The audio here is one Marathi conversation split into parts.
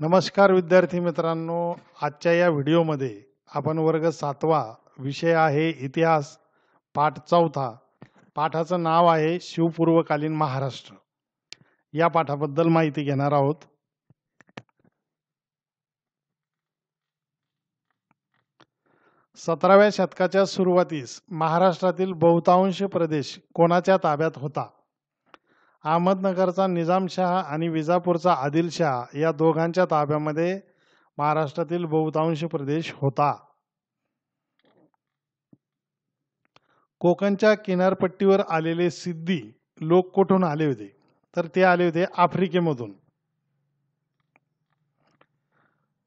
नमस्कार विद्यार्थी मित्रांनो आजच्या या व्हिडिओमध्ये आपण वर्ग सातवा विषय आहे इतिहास पाठ चौथा पाठाचं नाव आहे शिवपूर्वकालीन महाराष्ट्र या पाठाबद्दल माहिती घेणार आहोत सतराव्या शतकाच्या सुरुवातीस महाराष्ट्रातील बहुतांश प्रदेश कोणाच्या ताब्यात होता अहमदनगरचा निजामशाह आणि विजापूरचा आदिलशाह या दोघांच्या ताब्यामध्ये महाराष्ट्रातील बहुतांश प्रदेश होता कोकणच्या किनारपट्टीवर आलेले सिद्धी लोक कुठून आले होते तर ते आले होते आफ्रिकेमधून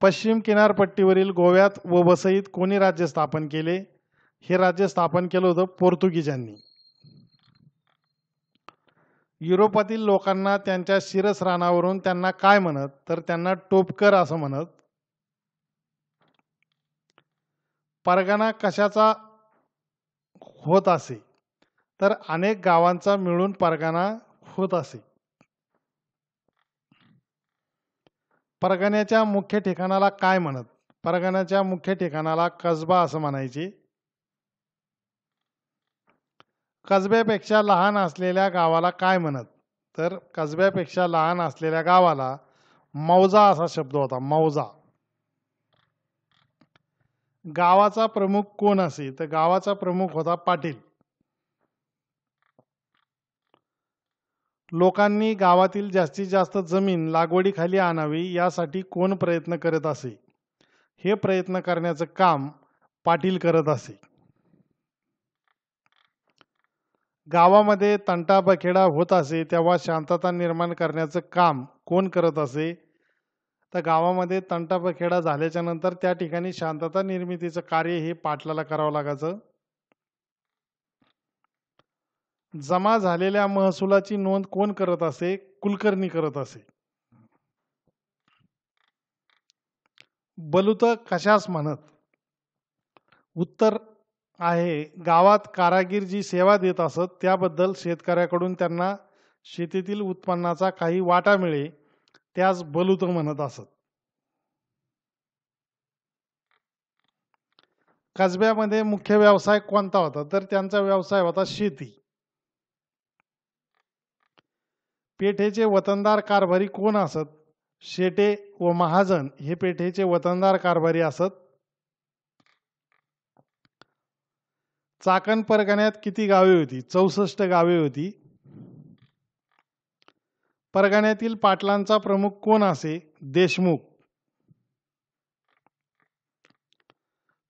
पश्चिम किनारपट्टीवरील गोव्यात व वसईत कोणी राज्य स्थापन केले हे राज्य स्थापन केलं होतं पोर्तुगीजांनी युरोपातील लोकांना त्यांच्या शिरस त्यांना काय म्हणत तर त्यांना टोपकर असं म्हणत परगाना कशाचा होत असे तर अनेक गावांचा मिळून परगाना होत असे परगण्याच्या मुख्य ठिकाणाला काय म्हणत परगण्याच्या मुख्य ठिकाणाला कसबा असं म्हणायचे कसब्यापेक्षा लहान असलेल्या गावाला काय म्हणत तर कसब्यापेक्षा लहान असलेल्या गावाला मौजा असा शब्द होता मौजा गावाचा प्रमुख कोण असे तर गावाचा प्रमुख होता पाटील लोकांनी गावातील जास्तीत जास्त जमीन लागवडीखाली आणावी यासाठी कोण प्रयत्न करत असे हे प्रयत्न करण्याचं काम पाटील करत असे गावामध्ये बखेडा होत असे तेव्हा शांतता निर्माण करण्याचं काम कोण करत असे तर गावामध्ये बखेडा झाल्याच्या नंतर त्या ठिकाणी शांतता निर्मितीचं कार्य हे पाटलाला करावं लागायचं जमा झालेल्या महसुलाची नोंद कोण करत असे कुलकर्णी करत असे बलुत कशास म्हणत उत्तर आहे गावात कारागीर जी सेवा देत असत त्याबद्दल शेतकऱ्याकडून त्यांना शेतीतील उत्पन्नाचा काही वाटा मिळे त्यास बलुत म्हणत असत कसब्यामध्ये मुख्य व्यवसाय कोणता होता तर त्यांचा व्यवसाय होता शेती पेठेचे वतनदार कारभारी कोण असत शेटे व महाजन हे पेठेचे वतनदार कारभारी असत चाकण परगण्यात किती गावे होती चौसष्ट गावे होती परगण्यातील पाटलांचा प्रमुख कोण असे देशमुख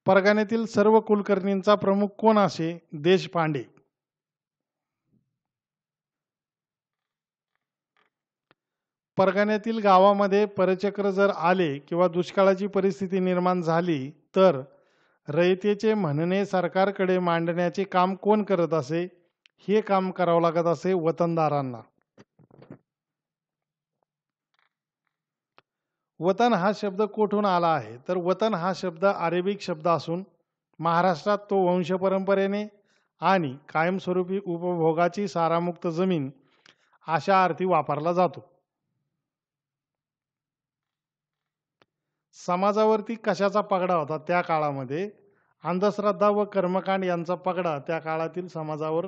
परगण्यातील सर्व कुलकर्णींचा प्रमुख कोण असे देशपांडे परगण्यातील गावामध्ये परचक्र जर आले किंवा दुष्काळाची परिस्थिती निर्माण झाली तर रयतेचे म्हणणे सरकारकडे मांडण्याचे काम कोण करत असे हे काम करावं लागत असे वतनदारांना वतन हा शब्द कोठून आला आहे तर वतन हा शब्द अरेबिक शब्द असून महाराष्ट्रात तो वंशपरंपरेने आणि कायमस्वरूपी उपभोगाची सारामुक्त जमीन अशा अर्थी वापरला जातो समाजावरती कशाचा पगडा होता त्या काळामध्ये अंधश्रद्धा व कर्मकांड यांचा पगडा त्या काळातील समाजावर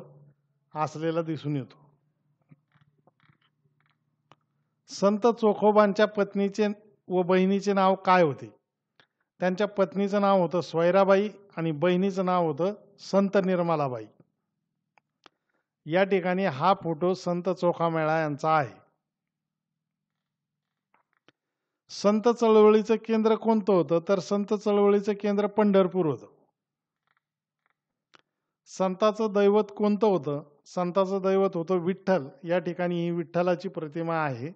असलेला दिसून येतो संत चोखोबांच्या पत्नीचे व बहिणीचे नाव काय होते त्यांच्या पत्नीचं नाव होतं स्वैराबाई आणि बहिणीचं नाव होतं संत निर्मलाबाई या ठिकाणी हा फोटो संत चोखा मेळा यांचा आहे संत चळवळीचं केंद्र कोणतं होतं तर संत चळवळीचं केंद्र पंढरपूर होतं संताचं दैवत कोणतं होतं संताचं दैवत होतं विठ्ठल या ठिकाणी ही विठ्ठलाची प्रतिमा आहे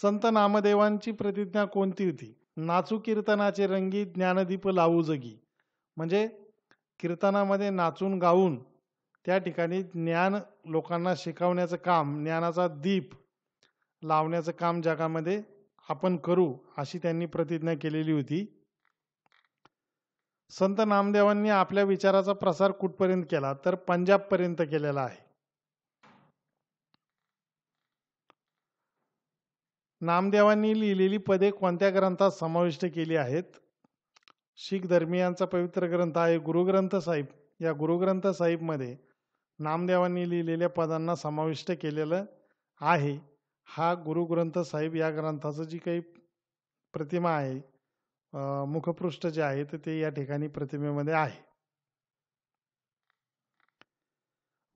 संत नामदेवांची प्रतिज्ञा कोणती होती नाचू कीर्तनाचे रंगी ज्ञानदीप लावू जगी म्हणजे कीर्तनामध्ये नाचून गाऊन त्या ठिकाणी ज्ञान लोकांना शिकवण्याचं काम ज्ञानाचा दीप लावण्याचं काम जगामध्ये आपण करू अशी त्यांनी प्रतिज्ञा केलेली होती संत नामदेवांनी आपल्या विचाराचा प्रसार कुठपर्यंत केला तर पंजाबपर्यंत केलेला आहे नामदेवांनी लिहिलेली पदे कोणत्या ग्रंथात समाविष्ट केली आहेत शीख धर्मियांचा पवित्र ग्रंथ आहे गुरुग्रंथ साहिब या गुरुग्रंथ साहिबमध्ये नामदेवांनी लिहिलेल्या पदांना समाविष्ट केलेलं आहे हा गुरुग्रंथ साहेब या ग्रंथाचं जी काही प्रतिमा आहे मुखपृष्ठ जे आहे तर ते या ठिकाणी प्रतिमेमध्ये आहे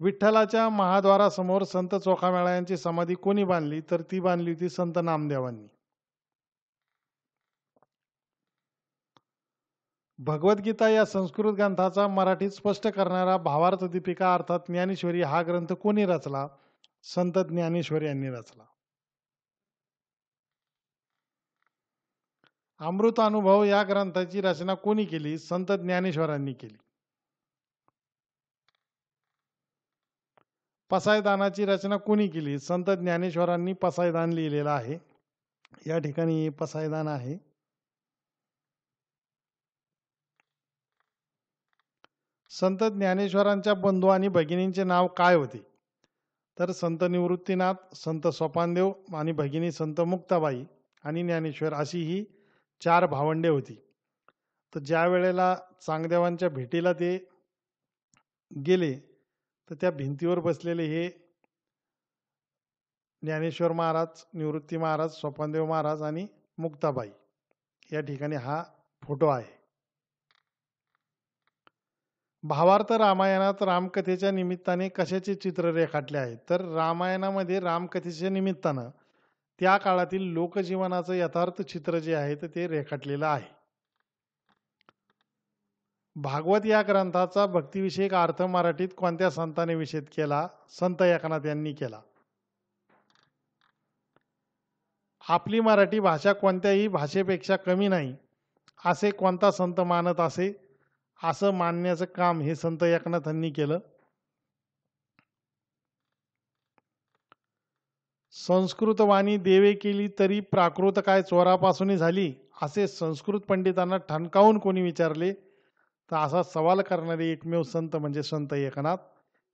विठ्ठलाच्या महाद्वारासमोर संत चोखामेळा यांची समाधी कोणी बांधली तर ती बांधली होती संत नामदेवांनी भगवद्गीता या संस्कृत ग्रंथाचा मराठीत स्पष्ट करणारा भावार्थ दीपिका अर्थात ज्ञानेश्वरी हा ग्रंथ कोणी रचला संत ज्ञानेश्वर यांनी रचला अमृत अनुभव या ग्रंथाची रचना कोणी केली संत ज्ञानेश्वरांनी केली पसायदानाची रचना कोणी केली संत ज्ञानेश्वरांनी पसायदान लिहिलेलं आहे या ठिकाणी पसायदान आहे संत ज्ञानेश्वरांच्या बंधू आणि भगिनींचे नाव काय होते तर संत निवृत्तीनाथ संत सोपानदेव आणि भगिनी संत मुक्ताबाई आणि ज्ञानेश्वर अशी ही चार भावंडे होती तर ज्या वेळेला चांगदेवांच्या भेटीला ते गेले तर त्या भिंतीवर बसलेले हे ज्ञानेश्वर महाराज निवृत्ती महाराज सोपानदेव महाराज आणि मुक्ताबाई या ठिकाणी हा फोटो आहे भावार्थ रामायणात रामकथेच्या निमित्ताने कशाचे चित्र रेखाटले आहे तर रामायणामध्ये रामकथेच्या निमित्तानं त्या काळातील लोकजीवनाचं यथार्थ चित्र जे आहे तर ते रेखाटलेलं आहे भागवत या ग्रंथाचा भक्तिविषयक अर्थ मराठीत कोणत्या संताने विषेध केला संत एकनाथ यांनी केला आपली मराठी भाषा कोणत्याही भाषेपेक्षा कमी नाही असे कोणता संत मानत असे असं मानण्याचं काम हे संत एकनाथांनी केलं संस्कृतवाणी देवे केली तरी प्राकृत काय चोरापासूनही झाली असे संस्कृत पंडितांना ठणकावून कोणी विचारले तर असा सवाल करणारे एकमेव संत म्हणजे संत एकनाथ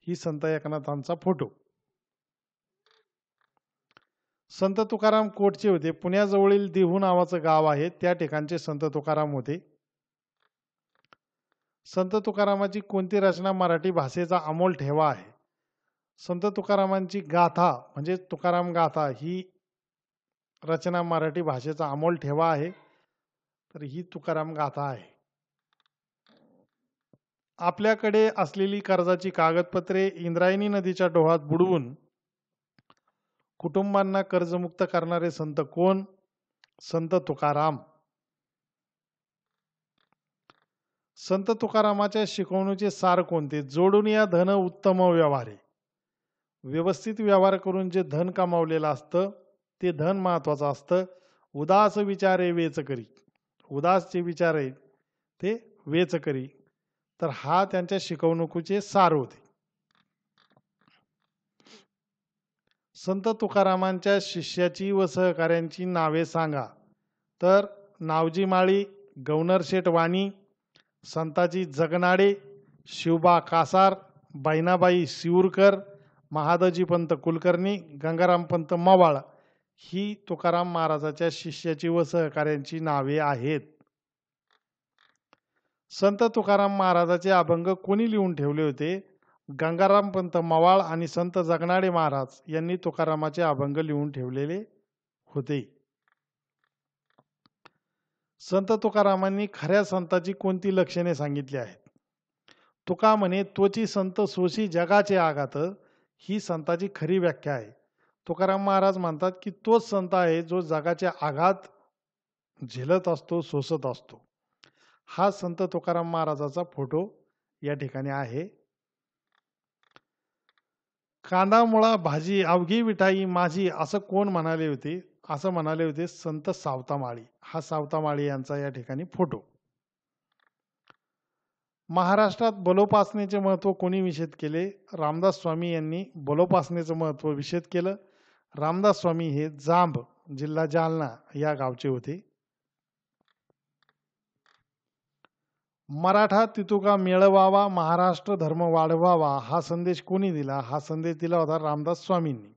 ही संत एकनाथांचा फोटो संत तुकाराम कोटचे होते पुण्याजवळील देहू नावाचं गाव आहे त्या ठिकाणचे संत तुकाराम होते संत तुकारामाची कोणती रचना मराठी भाषेचा अमोल ठेवा आहे संत तुकारामांची गाथा म्हणजे तुकाराम गाथा ही रचना मराठी भाषेचा अमोल ठेवा आहे तर ही तुकाराम गाथा आहे आपल्याकडे असलेली कर्जाची कागदपत्रे इंद्रायणी नदीच्या डोहात बुडवून कुटुंबांना कर्जमुक्त करणारे संत कोण संत तुकाराम संत तुकारामाच्या शिकवणूचे सार कोणते जोडून या धन उत्तम व्यवहारे व्यवस्थित व्यवहार करून जे धन कमावलेलं असतं ते धन महत्वाचं असतं उदास विचारे वेच करी उदास जे विचार आहे ते वेच करी तर हा त्यांच्या शिकवणुकीचे सार होते संत तुकारामांच्या शिष्याची व सहकाऱ्यांची नावे सांगा तर नावजी माळी गवनर शेठ वाणी संताजी जगनाडे शिवबा कासार बाईनाबाई शिवूरकर महादजी पंत कुलकर्णी गंगाराम पंत मवाळ ही तुकाराम महाराजाच्या शिष्याची व सहकार्यांची नावे आहेत संत तुकाराम महाराजाचे अभंग कोणी लिहून ठेवले होते गंगाराम पंत मवाळ आणि संत जगनाडे महाराज यांनी तुकारामाचे अभंग लिहून ठेवलेले होते संत तुकारामांनी खऱ्या संताची कोणती लक्षणे सांगितली आहेत तुका म्हणे त्वची संत सोशी जगाचे आघात ही संताची खरी व्याख्या आहे तुकाराम महाराज म्हणतात की तोच संत आहे जो जगाचे आघात झेलत असतो सोसत असतो हा संत तुकाराम महाराजाचा फोटो या ठिकाणी आहे कांदा भाजी अवघी विठाई माझी असं कोण म्हणाले होते असं म्हणाले होते संत सावतामाळी हा सावतामाळी यांचा या ठिकाणी फोटो महाराष्ट्रात बलोपासनेचे महत्त्व कोणी विषेद केले रामदास स्वामी यांनी बलोपासनेचं महत्त्व विषेद केलं रामदास स्वामी हे जांब जिल्हा जालना या गावचे होते मराठा तितुका मिळवावा महाराष्ट्र धर्म वाढवावा हा संदेश कोणी दिला हा संदेश दिला होता रामदास स्वामींनी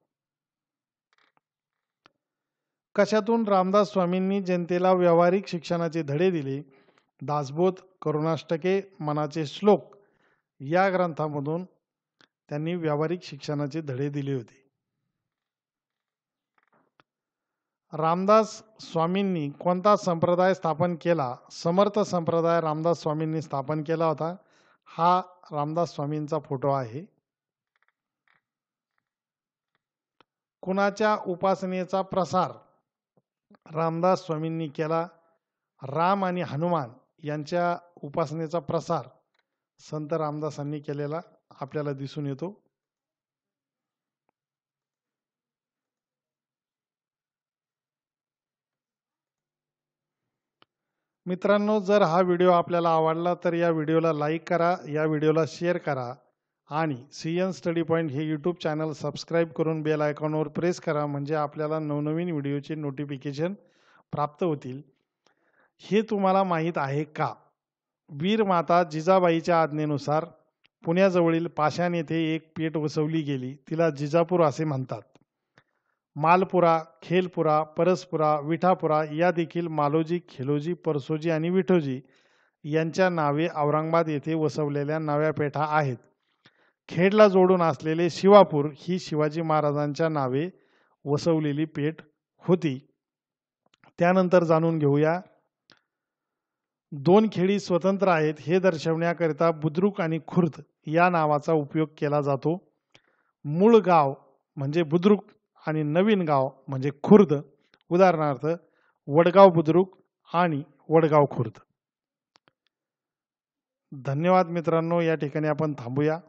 कशातून रामदास स्वामींनी जनतेला व्यावहारिक शिक्षणाचे धडे दिले दासबोध करुणाष्टके मनाचे श्लोक या ग्रंथामधून त्यांनी व्यावहारिक शिक्षणाचे धडे दिले होते रामदास स्वामींनी कोणता संप्रदाय स्थापन केला समर्थ संप्रदाय रामदास स्वामींनी स्थापन केला होता हा रामदास स्वामींचा फोटो आहे कुणाच्या उपासनेचा प्रसार रामदास स्वामींनी केला राम आणि हनुमान यांच्या उपासनेचा प्रसार संत रामदासांनी केलेला आपल्याला दिसून येतो मित्रांनो जर हा व्हिडिओ आपल्याला आवडला तर या व्हिडिओला लाईक करा या व्हिडिओला शेअर करा आणि सी एन स्टडी पॉईंट हे यूट्यूब चॅनल सबस्क्राईब करून बेल आयकॉनवर प्रेस करा म्हणजे आपल्याला नवनवीन व्हिडिओचे नोटिफिकेशन प्राप्त होतील हे तुम्हाला माहीत आहे का वीर माता जिजाबाईच्या आज्ञेनुसार पुण्याजवळील पाषाण येथे एक पेठ वसवली गेली तिला जिजापूर असे म्हणतात मालपुरा खेलपुरा परसपुरा विठापुरा या देखील मालोजी खेलोजी परसोजी आणि विठोजी यांच्या नावे औरंगाबाद येथे वसवलेल्या नव्या पेठा आहेत खेडला जोडून असलेले शिवापूर ही शिवाजी महाराजांच्या नावे वसवलेली पेठ होती त्यानंतर जाणून घेऊया दोन खेडी स्वतंत्र आहेत हे दर्शवण्याकरिता बुद्रुक आणि खुर्द या नावाचा उपयोग केला जातो मूळ गाव म्हणजे बुद्रुक आणि नवीन गाव म्हणजे खुर्द उदाहरणार्थ वडगाव बुद्रुक आणि वडगाव खुर्द धन्यवाद मित्रांनो या ठिकाणी आपण थांबूया